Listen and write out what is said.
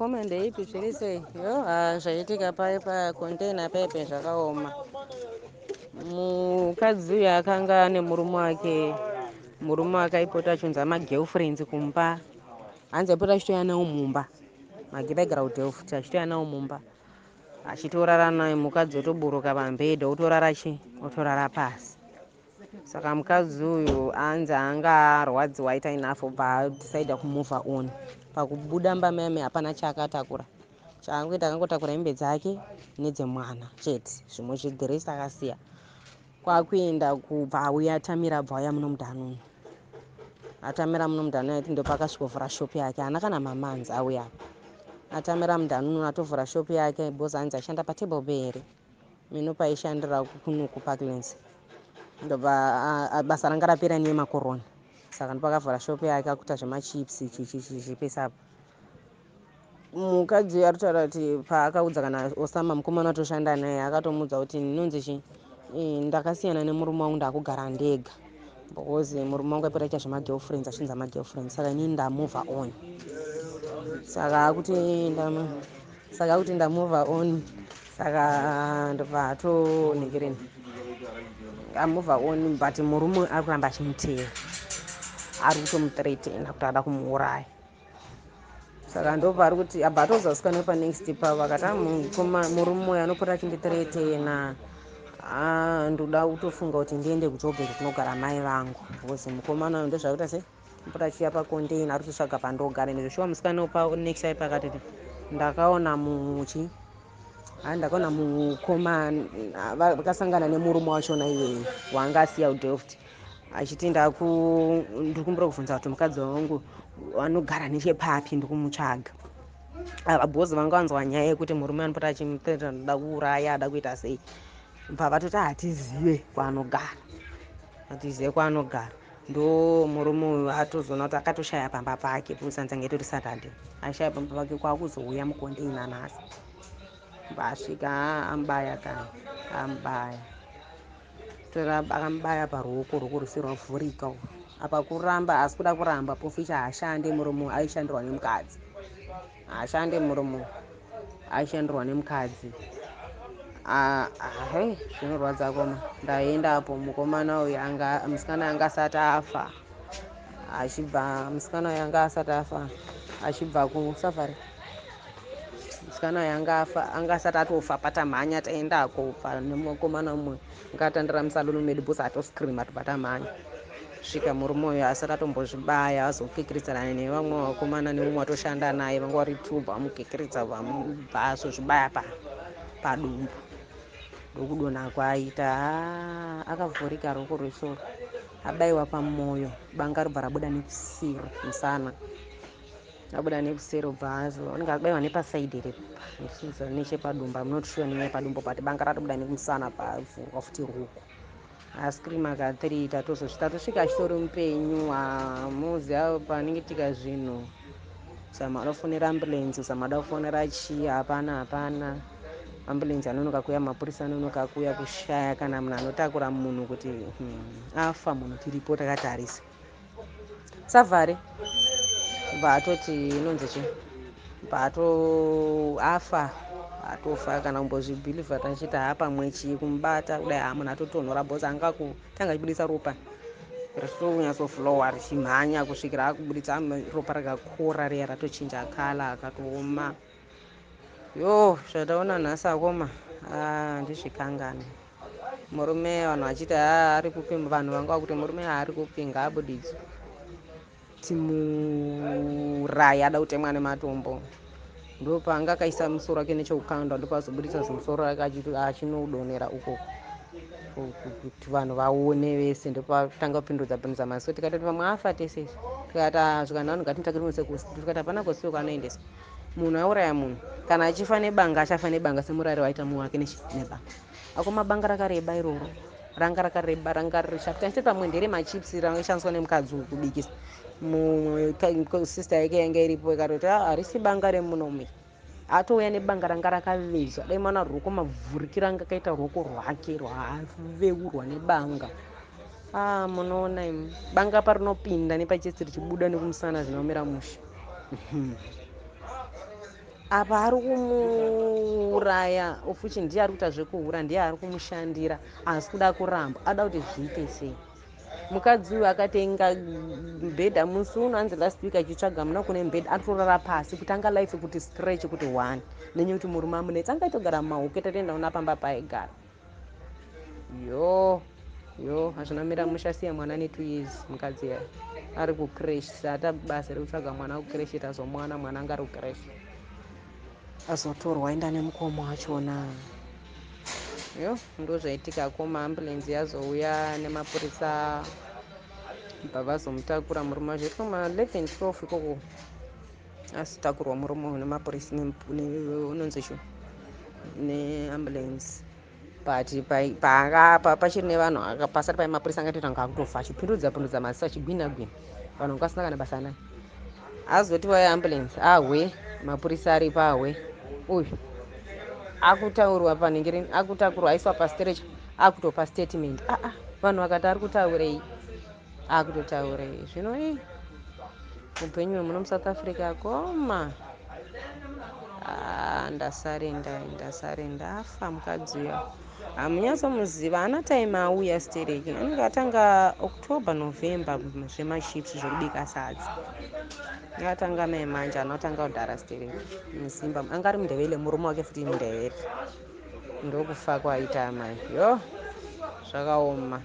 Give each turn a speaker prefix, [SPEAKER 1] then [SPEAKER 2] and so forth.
[SPEAKER 1] komende ipi zviri sei yo zvaitika paya paya kontena paipe zvakaoma mukadzi uyo akanga ane murume wake murume akaipota achiunza magelfriends kumba hanzi aipota achitoya nawo mumba magibagraud elft achitoya nawo mumba achitorara naye mukadzi otoburuka pambedha otorara chi otorara pasi saka mukadzi uyu anzi anga arwadziwa aita enough obva adisaida kumuvha oni pakubuda mbamai ame hapana chaakatakura chaangoita akangotakura hembe dzake nedzemwana chete zvimwe zvedhiresi akasiya kwakuenda kubva auya atamira abva auya muno mudhanuni atamira muno mudhanuni aiti ndopaakasvikovhura shopu yake ana kana mamanzi auyapa atamira mudhanuni atovhura shopu yake bhozi anzi ashanda patable bay here mino paishandira kunoku parklands ndobva basa ranga rapera neyemakorona saka ndopakavhura shopu yake akuita zvemachipsi chichichichipisa mukadzi arotaura kuti paakaudza kana osama mukomana atoshanda naye akatomuudza kuti inonzi chi ndakasiyana nemurume wangu ndaakugara ndega because murume wangu aipota ita zvemagirlfriends achinza magirlfriends saka inini ndamove on saka akuti saka akuti ndamove on saka ah, ndobva atonhekereni amove on but murume akuramba achimuteera ari kutomutiretena kuti ada kumuuraya saka ndopaari kuti abva atozasikana panext pavo akati amurume ah, uyo anopota achinditiretena ah, ndoda kutofunga kuti ndiende kujobheki kunogara mai vangu bcause mukomana uyo ndezvakuita se mpota achiya pakondeina ari kutisvaga pandogara nezveshuwa musikana wepanext aipa akatiti ndakaona muchi hai ah, ndakaona mukomana vakasangana nemurume wachona iyeye waanga asiya udelft achiti ndiri kumbira kubvunza kuti mukadzi wangu anogara nechepapi ndiri kumutsvaga vabhozi vanga vanzwa nyaya yekuti murume anopota achimutetera ndoda kuuraya ada kuita sei pavatoti hatizive kwaanogara hatizive kwaanogara ndo murume uyu atozoona kuti akatoshaya pamba pake pusanzange itori satade ashaya pamba pake kwaakuzouya mukondeinanasi basvika amubaya kani amubaya akamubaya paruoko ruoko rusi rwavhurika apa kuramba asi kuda kuramba pofisha haashande muromo aishandirwa nemukadzi haashande muromo aishandirwa nemukadzi ah, ahe zvinorwadza koma ndaendapo mukomana uyu musikana anga asati afa achibva musikana uyu anga asati afa achibva kusafari musikana uyu anga afa anga asati atofa patamhanya taendako pa nemukomana umwe ngatandira musaluno medu bhosa atoscrima tupatamhanya svika murume uyu asati atombozvibaya azokikiridzana nevamwe vakomana neumwe atoshanda naye vangwari tubva vamukikiridza vamubva azozvibaya padumbu ndokudonha kwaita akavhurika roko rwesoro abayiwa pamwoyo banga robva rabuda nekusiro musana abuda nekuserobva azvo unenge abaiwa nepaside repa ndichiudza nechepadumba munotishuwa nepadumbo but banga ratobuda nekumusana pavhu wafuti ruku askrim aka3 tatozosvi tatosvika shitori mupenyu hamuziva panenge tika zvinhu zama da kufonera ambulenci zama da kufonera chii hapana hapana ambulenci anonoka kuya mapurisa anonoka kuya kushaya kana munhu anotakura munhu kuti hmm, afa munhu tiripo takatarisa savhare bvaatoti inonzi chi bvaatoafa atofa kana kumbozvibhilivha tachiti haa pamwe chii kumubata kudai haa munhu atotonhora bhozi anga kutanga chibudisa ropa ritonyatsoflowa richimhanya kusvikira akubuditsa ropa rakakora riya ratochinja kala akatooma yo zvataona nhasi akoma ndizvikangani murume vanhu vachiti aa ari kupi vanhu vanga kuti murume aari kupi ngaabuditse kuti murayi ada kutemwa nematombo ndo paanga akaisa musoro wake necheukanda ndo paazobudisa zimusoro rake achinodonera uko kuti vanhu vaone vese ndopatanga kupindudza pindudza maziso tikatoti vamwe afa tese tikati zvikananhu ah, ngatitakirimuse kusitikati hapana kwasiwo kwaanoendesa munhu auraya munhu kana achifa nebanga achafa nebanga semurari waita mu wake nebanga akoma banga rakareba iroro ranga rakareba ranga rishapa kanisi pamwe ndere machipsi ranga ishandiswa nemukadzi kubikisa musista yake yanga iripo ikatoti ah, harisi banga remunomi atouya nebanga ranga rakavezwa dai mwana roko mavhurikira anga akaita roko rwake rwaveurwa nebanga a ah, munoona imi banga parinopinda nepachesi richibuda nekumusana zvinomira musha apa ari kumuuraya ofuchi ndiye ari kuita zvekuhura ndiye ari kumushandira asi kuda kuramba ada kuti zviite sei mukadzi uyu akatenga mbhedha musi uno anzi last week achitsvaga muna kune mbhedha atorara pasi kuti anga life kuti stretch kuti one nenyaya yekuti murume amunetsa anga itogara mumahoke tatenda una pamba paigara yo yo hazvina mira mushasiya mwana netwo years mukadzi yayo ari kucrash saata basa rekutsvaga mwana kucrash tazomwana mwana anga ari kucrash azotorwa aenda nemukomo wachona yho into zvaitikako maambulenzi yazouya nemapurisa bva vazomutakura murume wacho iri kuma11 12 ikoko asitakurwa ah, murume nemapurisa unonzi shu neambulensi but pachiri nevanhu pasati paine mapurisa angatoita ngaakutofa achipindudza pindudza maziso achigwinya gwinya vanhu vangu asina kana basa naye azoti ambulensi ahwe mapurisa aripo ahwe uyu akutaurwa panhengereni akutakurwa aiswa pastrecha akutopa statement aa ah, ah, vanhu vakati ari kutaurei akutotaurei zvino i upenyu wemuno musouth africa koma ah, ndasare ndai ndasare ndafa mukadziya hamunyatsomuziva ana taimu auya sitereki anenge atanga october november zvemashipsi zvokubika sadzi atanga maimanje anotanga kudhara sitereki muzimbabwe angari mundevere murume wake futi mundevere ndokufa kwaita mai yo zvakaoma